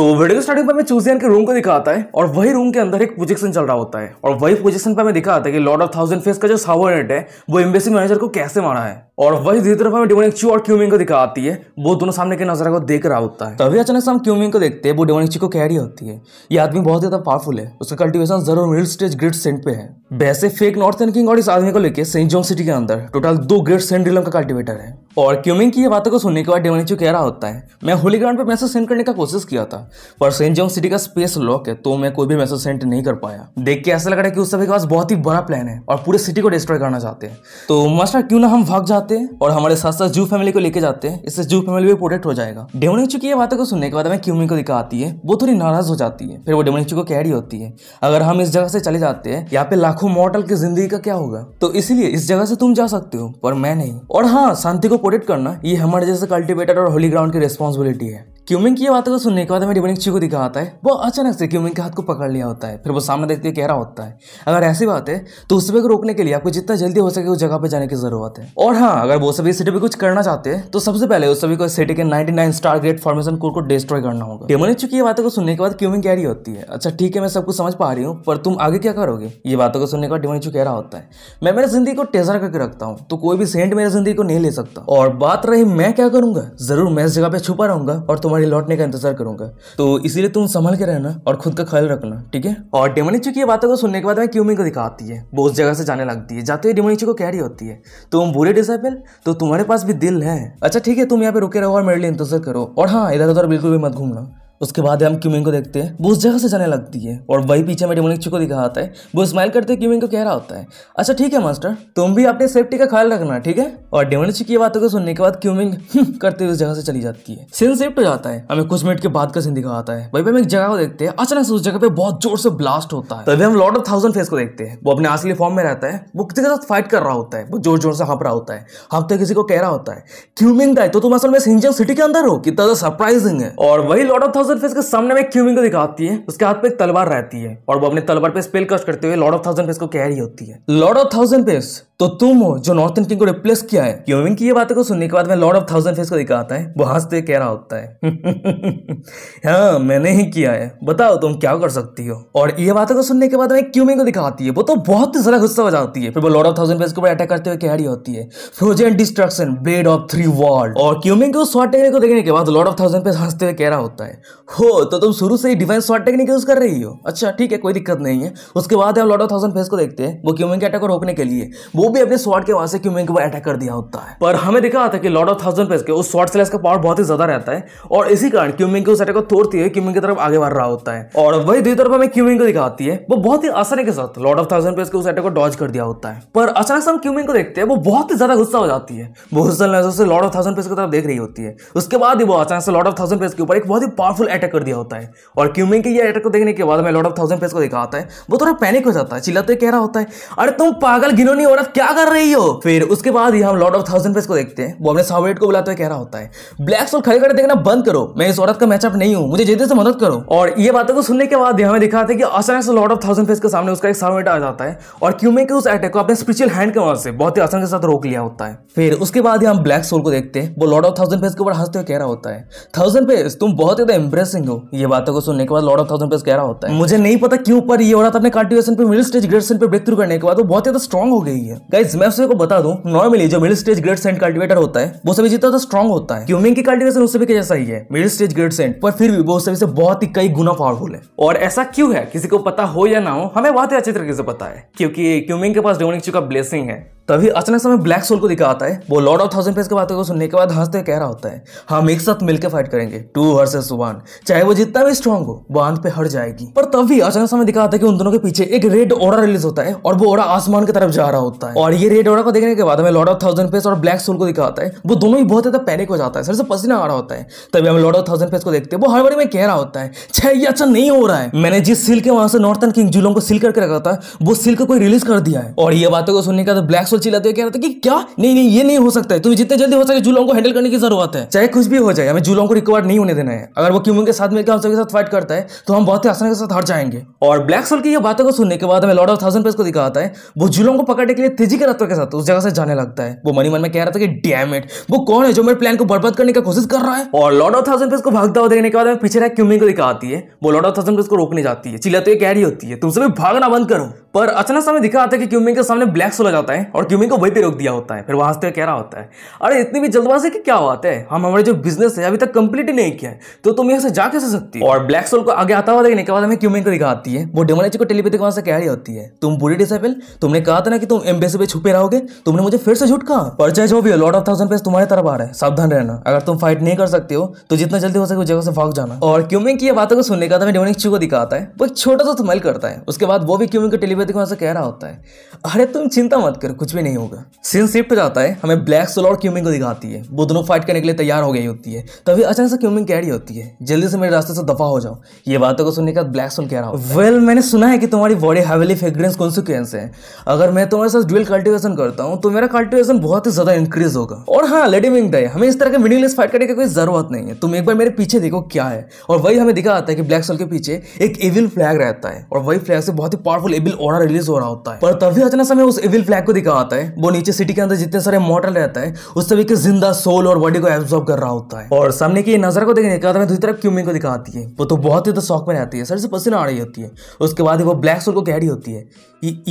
तो वीडियो के स्टार्टिंग पर मैं चूजियन के रूम को दिखाता है और वही रूम के अंदर एक प्रोजेक्शन चल रहा होता है और वही पोजिशन पर हमें दिखाता है कि लॉर्ड ऑफ थाउजेंड फेस का जो सावर नेट है वो एम्बेसी मैनेजर को कैसे मारा है और वही धीरे तरफ हमें डिमोनिक चू और क्यूमिंग को दिखाती है वो दोनों सामने के नजर को देख रहा होता है तभी अचानक से हम क्यूमिंग को देखते हैं वो डिमोनिक चू को कह रही होती है ये आदमी बहुत ज्यादा पावरफुल है उसका कल्टिवेशन जरूर मिडिल स्टेज ग्रेट सेंट पे है वैसे फेक नॉर्थ एंड किंग और इस आदमी को लेकर सेंट जॉन सिटी के अंदर टोटल दो ग्रेट सेंट रिलम का कल्टिवेटर है और क्यूमिंग की ये बातों को सुनने के बाद डेवनीचू कह रहा होता है मैं होली ग्राउंड पर मैसेज सेंड करने का कोशिश किया था पर सेंट जॉन्ग सिटी का स्पेस लॉक है तो मैं कोई भी मैसेज सेंड नहीं कर पाया देख के ऐसा लग रहा है कि उस सभी के पास बहुत ही बड़ा प्लान है और पूरे सिटी को डिस्ट्रॉय करना चाहते हैं तो मास्टर क्यों ना हम भाग जाते हैं और हमारे साथ साथ जू फैमिली को लेकर जाते हैं इससे जू फैमिली भी प्रोटेक्ट हो जाएगा डेवनीचू की ये बातों को सुनने के बाद हमें क्यूमिंग को दिखा आती है वो थोड़ी नाराज हो जाती है फिर वो डेवनीचू को कह रही होती है अगर हम इस जगह से चले जाते हैं यहाँ पे लाखों मॉडल की जिंदगी का क्या होगा तो इसीलिए इस जगह से तुम जा सकते हो पर मैं नहीं और हाँ शांति को को प्रोटेक्ट करना ये हमारे जैसे कल्टिवेटर और होली ग्राउंड की रिस्पॉन्सिबिलिटी है क्यूमिंग की बातों को सुनने के बाद हमें डिबनिंग को दिखाता है वो अचानक से क्यूमिंग के हाथ को पकड़ लिया होता है फिर वो सामने देखते हुए कह रहा होता है अगर ऐसी बात है तो उस को रोकने के लिए आपको जितना जल्दी हो सके उस जगह पर जाने की जरूरत है और हाँ अगर वो सभी सिटी पे कुछ करना चाहते हैं तो सबसे पहले उस सभी को सिटी के ninety nine star great formation core को डिस्ट्रॉय करना होगा डिबनिंग की बातों को सुनने के बाद क्यूमिंग कह रही होती है अच्छा ठीक है मैं सब कुछ समझ पा रही हूँ पर तुम आगे क्या करोगे ये बातों को सुनने के बाद डिबनिंग कह रहा होता है मैं मेरी जिंदगी को टेजर करके रखता हूँ तो कोई भी सेंट मेरी जिंदगी को नहीं ले सकता और बात रही मैं क्या करूंगा जरूर मैं इस जगह पे छुपा रहूंगा और तुम तुम्हारे लौटने का इंतजार करूंगा तो इसीलिए तुम संभाल के रहना और खुद का ख्याल रखना ठीक है और डेमोनिचू की बातों को सुनने के बाद मैं क्यूमी को दिखाती है वो उस जगह से जाने लगती है जाते ही डेमोनिचू को कैरी होती है तुम बुरे डिसाइपल तो तुम्हारे पास भी दिल है अच्छा ठीक है तुम यहाँ पे रुके रहो और मेरे लिए इंतजार करो और हाँ इधर उधर बिल्कुल भी मत घूमना उसके बाद हम क्यूमिंग को देखते हैं वो उस जगह से जाने लगती है और वही पीछे में चिको को दिखाता है वो स्माइल करते क्यूमिंग को कह रहा होता है अच्छा ठीक है मास्टर तुम भी अपने सेफ्टी का ख्याल रखना ठीक है और डेमोनिक की बातों को सुनने के बाद क्यूमिंग करते हुए उस जगह से चली जाती है सीन शिफ्ट हो जाता है हमें कुछ मिनट के बाद का सीन दिखाता है वही पे हम एक जगह को देखते हैं अचानक से उस जगह पे बहुत जोर से ब्लास्ट होता है तभी हम लॉर्ड ऑफ थाउजेंड फेस को देखते हैं वो अपने असली फॉर्म में रहता है वो किसी के साथ फाइट कर रहा होता है वो जोर जोर से हाँप रहा होता है हफ्ते किसी को कह रहा होता है क्यूमिंग का तो तुम असल में सिंजन सिटी के अंदर हो कितना सरप्राइजिंग है और वही लॉर्ड ऑफ थाउजेंड फेस के सामने में क्यूमिंग को दिखाती है उसके हाथ पे एक तलवार रहती है और वो अपने तलवार पे स्पेल कस्ट करते हुए लॉर्ड ऑफ थाउजेंड फेस को कह रही होती है लॉर्ड ऑफ थाउजेंड फेस तो तुम हो जो नॉर्थन किंग को रिप्लेस किया है क्यूमिंग की ये बातें को सुनने के बाद में लॉर्ड ऑफ थाउजेंड फेस को दिखाता है वो हंसते कह रहा होता है हाँ मैंने ही किया है बताओ तुम क्या कर सकती हो और ये बातों को सुनने के बाद में क्यूमिंग को दिखाती है वो तो बहुत ही ज्यादा गुस्सा हो जाती है फिर वो लॉर्ड ऑफ थाउजेंड फेस के ऊपर अटैक करते हुए कह रही होती है frozen destruction blade of three world और क्यूमिंग को शॉर्ट टेकने को देखने के बाद लॉर्ड ऑफ थाउजेंड फेस हंसते हुए कह रहा होता है हो तो तुम शुरू से ही डिफेंस शॉर्ट टेक्निक यूज कर रही हो अच्छा ठीक है कोई दिक्कत नहीं है उसके बाद हम लॉर्ड ऑफ थाउजेंड फेस को देखते हैं वो क्यूमिंग के अटैक को रोकने के लिए वो भी अपने शॉर्ट के वहां से क्यूमिंग को अटैक कर दिया होता है पर हमें दिखा था कि लॉर्ड ऑफ थाउजेंड फेस के उस शॉर्ट स्लैश का पावर बहुत ही ज्यादा रहता है और इसी कारण क्यूमिंग के उस अटैक को तोड़ती है क्यूमिंग की तरफ आगे बढ़ रहा होता है और वही दूसरी तरफ हमें क्यूमिंग को दिखाती है वो बहुत ही आसानी के साथ लॉर्ड ऑफ थाउजेंड फेस के उस अटैक को डॉज कर दिया होता है पर अचानक से हम क्यूमिंग को देखते हैं वो बहुत ही ज्यादा गुस्सा हो जाती है वो गुस्सा लॉर्ड ऑफ थाउजेंड फेस की तरफ देख रही होती है उसके बाद ही वो अचानक से लॉर्ड ऑफ थाउजेंड फेस के ऊपर एक बहुत ही पावरफुल अटैक कर दिया होता है और क्यूमिंग के ये अटैक को देखने के बाद मैं लॉर्ड ऑफ थाउजेंड फेस को देखा होता है वो थोड़ा पैनिक हो जाता है चिल्लाते कह रहा होता है अरे तुम पागल गिनो नहीं और क्या कर रही हो फिर उसके बाद ही हम लॉर्ड ऑफ थाउजेंड फेस को देखते हैं वो अपने सावेट को बुलाते हुए कह रहा होता है ब्लैक सोल खड़े खड़े देखना बंद करो मैं इस औरत का मैचअप नहीं हूँ मुझे जल्दी से मदद करो और ये बातों को सुनने के बाद हमें दिखाते हैं कि अचानक से लॉर्ड ऑफ थाउजेंड फेस के सामने उसका एक सावेट आ जाता है और क्यूमिंग के उस अटैक को अपने स्पिरिचुअल हैंड के वहां से बहुत ही आसान के साथ रोक लिया होता है फिर उसके बाद ही हम ब्लैक सोल को देखते हैं वो लॉर्ड ऑफ थाउजेंड फेस के ऊपर हंसते हुए कह रहा होता है थाउजेंड फेस तुम बहुत ज्यादा इंप्रेस इंटरेस्टिंग हो ये बातों को सुनने के बाद लॉर्ड ऑफ थाउजेंड पेज गहरा होता है मुझे नहीं पता क्यों पर ये हो रहा था अपने कार्टिवेशन पे मिडिल स्टेज ग्रेड सेंट पे ब्रेक थ्रू करने के बाद वो बहुत ज्यादा स्ट्रॉग हो गई है गाइस मैं आपको बता दूं नॉर्मली जो middle stage grade saint cultivator होता है वो सभी जितना स्ट्रॉन्ग होता है क्यूमिंग की कार्टिवेशन उससे भी जैसा ही है मिडिल स्टेज ग्रेड सेंट पर फिर भी वो सभी से बहुत ही कई गुना पावरफुल है और ऐसा क्यों है किसी को पता हो या ना हो हमें बहुत ही अच्छी तरीके से पता है क्योंकि क्यूमिंग के पास डेमोनिक का ब्लेसिंग है तभी अचानक समय ब्लैक सोल को दिखा आता है वो लॉर्ड ऑफ थाउजेंड फेस के बातों को सुनने के बाद हंसते कह रहा होता है हम एक साथ मिलकर फाइट करेंगे टू वर्सेस वन चाहे वो जितना भी स्ट्रांग हो वो अंत पे हट जाएगी पर तभी अचानक समय दिखा आता है कि उन दोनों के पीछे एक रेड ओरा रिलीज होता है और वो ओरा आसमान की तरफ जा रहा होता है और ये रेड ओरा को देखने के बाद हमें लॉर्ड ऑफ थाउजेंड फेस और ब्लैक सोल को दिखा आता है वो दोनों ही बहुत ज्यादा पैनिक हो जाता है सर से पसीना आ रहा होता है तभी हम लॉर्ड ऑफ थाउजेंड फेस को देखते हैं वो हड़बड़ी में कह रहा होता है छह ये अच्छा नहीं हो रहा है मैंने जिस सिल के वहां से नॉर्थन किंग जुलोंग को सिल करके रखा था वो सिल्क को कोई रिलीज कर दिया है और ये बातों को सुनने के बाद ब्लैक सोल चिल्लाते हुए कह रहा था कि क्या नहीं नहीं ये नहीं हो सकता है तुम्हें जितने जल्दी हो सके जुलोंग को हैंडल करने की जरूरत है चाहे कुछ भी हो जाए हमें जुलोंग को रिकवर नहीं होने देना है अगर वो क्यूमिंग के साथ मिलकर हम सबके साथ फाइट करता है तो हम बहुत ही आसानी के साथ हार जाएंगे और ब्लैक सोल की ये बातों को सुनने के बाद हमें लॉर्ड ऑफ थाउजेंड पेस को दिखाता है वो जुलोंग को पकड़ने के लिए तेजी के रत्व के साथ उस जगह से जाने लगता है वो मनी मन में कह रहा था कि डैम इट वो कौन है जो मेरे प्लान को बर्बाद करने का कोशिश कर रहा है और लॉर्ड ऑफ थाउजेंड पेस को भागता हुआ देखने के बाद हमें पीछे रहा क्यूमिंग को दिखाती है वो लॉर्ड ऑफ थाउजेंड पेस को रोकने जाती है चिल्लाते हुए कह रही होती है तुम सभी भागना बंद करो पर अचानक समय दिखा आता है कि क्यूमिंग के सामने ब्लैक सोल आ जाता है और क्यूमिंग को वहीं पे रोक दिया होता है फिर वहां से तो कह रहा होता है अरे इतनी भी जल्दबाजी की क्या बात है हम हमारे जो बिजनेस है अभी तक कंप्लीट नहीं किया है तो तुम यहाँ से जा कैसे सकती हो और ब्लैक सोल को आगे आता हुआ देखने के बाद हमें क्यूमिंग को दिखाती है वो डेमोलॉजी को टेलीपैथिक वहां से कह रही होती है तुम बुरी डिसेबल तुमने कहा था ना कि तुम एम्बेसी पे छुपे रहोगे तुमने मुझे फिर से झूठ कहा परचेज जो भी लॉर्ड ऑफ थाउजेंड पेस तुम्हारे तरफ आ रहा है सावधान रहना अगर तुम फाइट नहीं कर सकते हो तो जितना जल्दी हो सके जगह से भाग जाना और क्यूमिंग की बातों को सुनने का हमें डेमोनिक चू को दिखाता है वो एक छोटा सा स्मेल करता है उसके बाद वो भी क्यूमिंग को टेलीपैथिक वहां से कह रहा होता है अरे तुम चिंता मत करो कुछ कुछ भी नहीं होगा सीन शिफ्ट जाता है हमें ब्लैक सोल और क्यूमिंग को दिखाती है वो दोनों फाइट करने के लिए तैयार हो गई होती है तभी अचानक से क्यूमिंग कह रही होती है जल्दी से मेरे रास्ते से दफा हो जाओ ये बातों को सुनने के बाद ब्लैक सोल कह रहा हूँ वेल मैंने सुना है कि तुम्हारी बॉडी हैविली फ्रेग्रेंस कॉन्सिक्वेंस है अगर मैं तुम्हारे साथ ड्यूल कल्टिवेशन करता हूँ तो मेरा कल्टिवेशन बहुत ही ज्यादा इंक्रीज होगा और हाँ लेडी विंग डे हमें इस तरह के मीनिंगलेस फाइट करने की कोई जरूरत नहीं है तुम एक बार मेरे पीछे देखो क्या है और वही हमें दिखा आता है कि ब्लैक सोल के पीछे एक एविल फ्लैग रहता है और वही फ्लैग से बहुत ही पावरफुल एविल ऑर्डर रिलीज हो रहा होता है पर तभी अचानक समय उस एविल फ्लैग को दिखा आता है वो नीचे सिटी के अंदर जितने सारे मॉडल रहता है उस सभी के जिंदा सोल और बॉडी को एब्सॉर्ब कर रहा होता है और सामने की नजर को देखने के दूसरी तरफ क्यूमिंग को दिखाती है वो तो बहुत ही तो शौक में रहती है सर से पसीना आ रही होती है उसके बाद वो ब्लैक सोल को कह रही होती है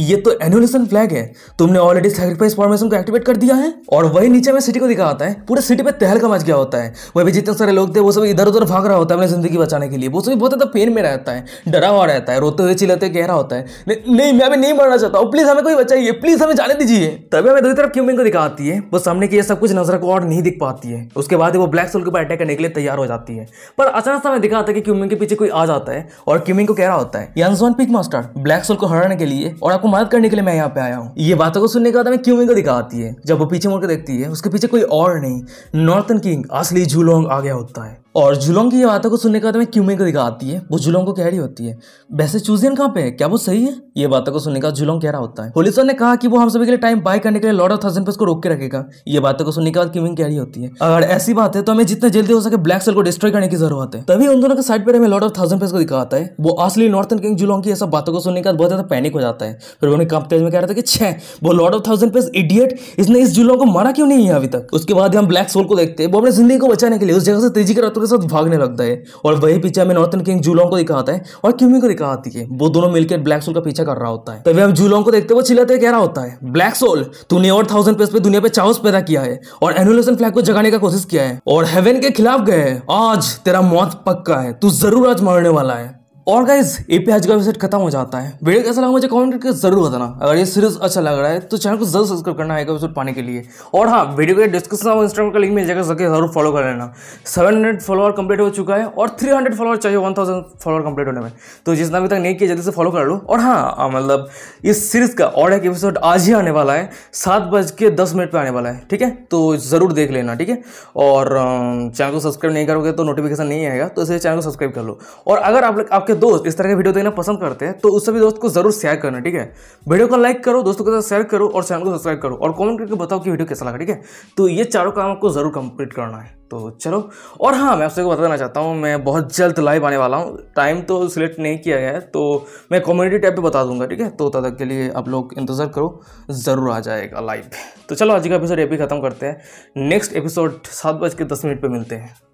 ये तो एनुलेशन फ्लैग है तुमने ऑलरेडी सेक्रीफाइस फॉर्मेशन को एक्टिवेट कर दिया है और वही नीचे में सिटी को दिखाता है पूरे सिटी पे तहलका मच गया होता है वह भी जितने सारे लोग थे वो सब इधर उधर भाग रहा होता है अपनी जिंदगी बचाने के लिए वो सभी बहुत ज्यादा पेन में रहता है डरा हुआ रहता है रोते हुए चिलते कह रहा होता है नहीं मैं भी नहीं मरना चाहता हूँ प्लीज हमें कोई बचाइए प्लीज हमें जाने दीजिए होती है तभी हमें दूसरी तरफ क्यूमिंग को दिखाती है वो सामने की ये सब कुछ नजर को और नहीं दिख पाती है उसके बाद वो ब्लैक सोल के ऊपर अटैक करने के लिए तैयार हो जाती है पर अचानक समय दिखाता है कि क्यूमिंग के पीछे कोई आ जाता है और क्यूमिंग को कह रहा होता है यंसवान पिक मास्टर ब्लैक सोल को हराने के लिए और आपको मदद करने के लिए मैं यहाँ पे आया हूँ ये बातों को सुनने के बाद हमें क्यूमिंग को दिखाती है जब वो पीछे मुड़कर देखती है उसके पीछे कोई और नहीं नॉर्थन किंग असली झूलोंग आ गया होता है और जुलोंग की ये बातों को सुनने के बाद हमें क्यूमिंग को दिखाती है वो जुलोंग को कह रही होती है वैसे चूजियन कहाँ पे है क्या वो सही है ये बातों को सुनने का जुलोंग कह रहा होता है होलिसन ने कहा कि वो हम सभी के लिए टाइम बाय करने के लिए लॉर्ड ऑफ थाउजेंड पे उसको रोक के रखेगा ये बातों को तो सुनने के बाद किमिंग कैरी होती है अगर ऐसी बात है तो हमें जितना जल्दी हो सके ब्लैक सेल को डिस्ट्रॉय करने की जरूरत है तभी उन दोनों के साइड पर हमें लॉर्ड ऑफ थाउजेंड पेस को दिखाता है वो असली नॉर्थन किंग जुलॉन्ग की सब बातों को सुनने के बाद बहुत ज्यादा पैनिक हो जाता है फिर उन्होंने कम तेज में कह रहा था कि छह वो lord of thousand face idiot इसने इस जुलॉन्ग को मारा क्यों नहीं है अभी तक उसके बाद हम ब्लैक सोल को देखते हैं वो अपने जिंदगी को बचाने के लिए उस जगह से तेजी के रातों के साथ भागने लगता है और वही पीछे हमें नॉर्थन किंग जुलॉन्ग को दिखाता है और क्यूमिंग को दिखाती है वो दोनों मिलकर ब्लैक सोल का पीछा कर रहा होता है तभी हम जुलॉन्ग को देखते वो चिल्लाते कह रहा होता है ब्लैक सोल तूने और थाउजेंड पेस पे दुनिया पे चाउस पैदा किया है और एनुलेशन फ्लैग को जगाने का कोशिश किया है और हेवन के खिलाफ गए आज तेरा मौत पक्का है तू जरूर आज मरने वाला है और गाइज ए पी आज का एपिसोड खत्म हो जाता है वीडियो कैसा लगा मुझे कमेंट करके जरूर बताना अगर ये सीरीज अच्छा लग रहा है तो चैनल को जरूर सब्सक्राइब करना है पाने के लिए और हाँ वीडियो के डिस्क्रिप्शन और इंस्टाग्राम का लिंक मिल जाएगा सके जरूर फॉलो कर लेना सेवन हंड्रेड फॉलोअर कंप्लीट हो चुका है और थ्री हंड्रेड फॉलोअर चाहिए वन थाउजेंड फॉलोअर कंप्लीट होने में तो जिसने अभी तक नहीं किया जल्दी से फॉलो कर लो और हाँ मतलब इस सीरीज का और एक एपिसोड आज ही आने वाला है सात बज के दस मिनट पर आने वाला है ठीक है तो ज़रूर देख लेना ठीक है और चैनल को सब्सक्राइब नहीं करोगे तो नोटिफिकेशन नहीं आएगा तो इसलिए चैनल को सब्सक्राइब कर लो और अगर आप आपके दोस्त इस तरह के वीडियो देखना पसंद करते हैं तो उस सभी दोस्त को जरूर शेयर करना ठीक है वीडियो को लाइक करो दोस्तों के साथ शेयर करो और चैनल को सब्सक्राइब करो और कमेंट करके बताओ कि वीडियो कैसा लगा ठीक है तो ये चारों काम आपको जरूर कंप्लीट करना है तो चलो और हाँ मैं आपसे बता देना चाहता हूँ मैं बहुत जल्द लाइव आने वाला हूँ टाइम तो सिलेक्ट नहीं किया गया है तो मैं कम्युनिटी टैब पे बता दूंगा ठीक है तो तब तक के लिए आप लोग इंतज़ार करो ज़रूर आ जाएगा लाइव तो चलो आज का एपिसोड ये भी खत्म करते हैं नेक्स्ट एपिसोड सात बज के दस मिनट पर मिलते हैं